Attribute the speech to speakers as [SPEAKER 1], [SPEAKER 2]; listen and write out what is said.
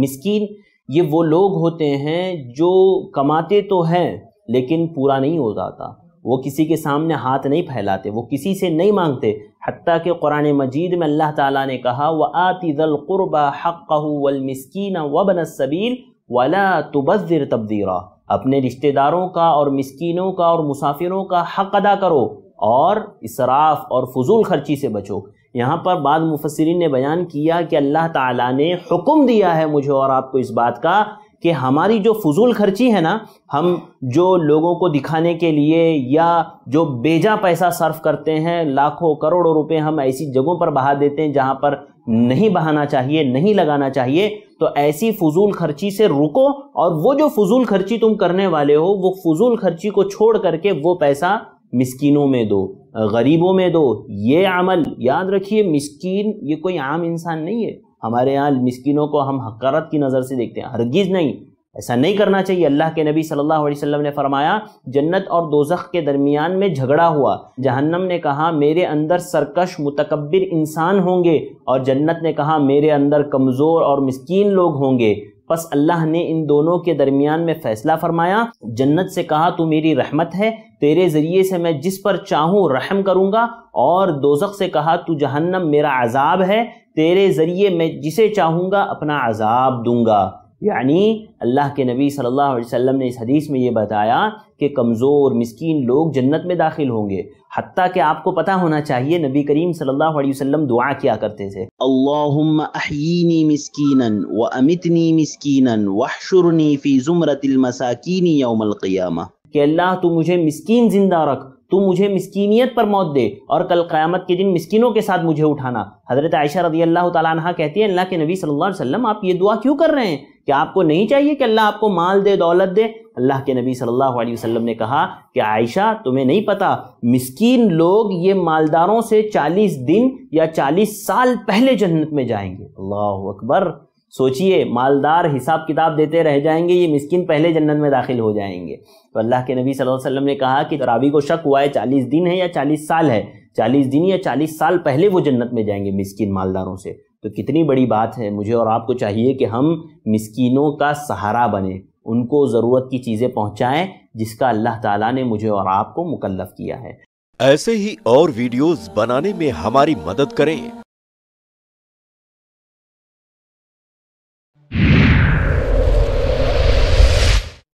[SPEAKER 1] मिस्कीन ये वो लोग होते हैं जो कमाते तो हैं लेकिन पूरा नहीं हो जाता वो किसी के सामने हाथ नहीं फैलाते वो किसी से नहीं मांगते हती के कुरान मजीद में अल्लाह ताला ने कहा व आतिज़लक़ुरबा हक़ व वबन सबील वला तबज़र तब्दीरा अपने रिश्तेदारों का और मिस्किनों का और मुसाफिरों का हक़ अदा करो और इसराफ़ और फजूल खर्ची से बचो यहाँ पर बाद मुफसरिन ने बयान किया कि अल्लाह ताला ने हुक्म दिया है मुझे और आपको इस बात का कि हमारी जो फजूल खर्ची है ना हम जो लोगों को दिखाने के लिए या जो बेजा पैसा सर्फ करते हैं लाखों करोड़ों रुपए हम ऐसी जगहों पर बहा देते हैं जहाँ पर नहीं बहाना चाहिए नहीं लगाना चाहिए तो ऐसी फजूल खर्ची से रुको और वो जो फजूल खर्ची तुम करने वाले हो वो फजूल खर्ची को छोड़ करके वो पैसा मस्किनों में दो गरीबों में दो ये अमल याद रखिए मस्किन ये कोई आम इंसान नहीं है हमारे यहाँ मस्किनों को हम हकारत की नज़र से देखते हैं हरगिज़ नहीं ऐसा नहीं करना चाहिए अल्लाह के नबी सल्लल्लाहु अलैहि वसल्लम ने फरमाया जन्नत और दोजख के दरमियान में झगड़ा हुआ जहन्नम ने कहा मेरे अंदर सरकश मुतकबिर इंसान होंगे और जन्नत ने कहा मेरे अंदर कमज़ोर और मिसकीन लोग होंगे बस अल्लाह ने इन दोनों के दरमियान में फ़ैसला फरमाया जन्नत से कहा तू मेरी रहमत है तेरे ज़रिए से मैं जिस पर चाहूँ रहम करूँगा और दोजक से कहा तू जहन्नम मेरा अजाब है तेरे ज़रिए मैं जिसे चाहूँगा अपना अजाब दूंगा यानी अल्लाह के नबी सल्लल्लाहु अलैहि वसल्लम ने इस हदीस में ये बताया कि कमज़ोर मिसकीन लोग जन्नत में दाखिल होंगे हत्ता कि आपको पता होना चाहिए नबी करीम सल्लल्लाहु अलैहि वसल्लम दुआ किया करते थे अल्लाहुम्माहीनी मिसकीनन व अमितनी मिसकीनन वहशुरनी फ़ी ज़ुमरतिल मसाकिनी यौमल क़ियामा कि अल्लाह तू मुझे मस्किन जिंदा रख तू मुझे मस्किनियत पर मौत दे और कल क़्यामत के दिन मस्किनों के साथ मुझे उठाना हज़रत आयशा रदी अल्लाह तह कहती है अल्लाह के नबी सल्लल्लाहु अलैहि वसल्लम आप ये दुआ क्यों कर रहे हैं कि आपको नहीं चाहिए कि अल्लाह आपको माल दे दौलत दे अल्लाह के नबी सल्लल्लाहु अलैहि वसल्लम ने कहा कि आयशा तुम्हें नहीं पता मिस्कीन लोग ये मालदारों से चालीस दिन या चालीस साल पहले जन्नत में जाएंगे अल्लाह अकबर सोचिए मालदार हिसाब किताब देते रह जाएंगे ये मिस्किन पहले जन्नत में दाखिल हो जाएंगे तो अल्लाह के नबी सल्लल्लाहु अलैहि वसल्लम ने कहा कि तो रावी को शक हुआ है चालीस दिन है या चालीस साल है चालीस दिन या चालीस साल पहले वो जन्नत में जाएंगे मिस्किन मालदारों से तो कितनी बड़ी बात है मुझे और आपको चाहिए कि हम मिस्किनों का सहारा बने उनको ज़रूरत की चीज़ें पहुँचाएँ जिसका अल्लाह ताला ने मुझे और आपको मुकल्लफ किया है ऐसे ही और वीडियोस बनाने में हमारी मदद करें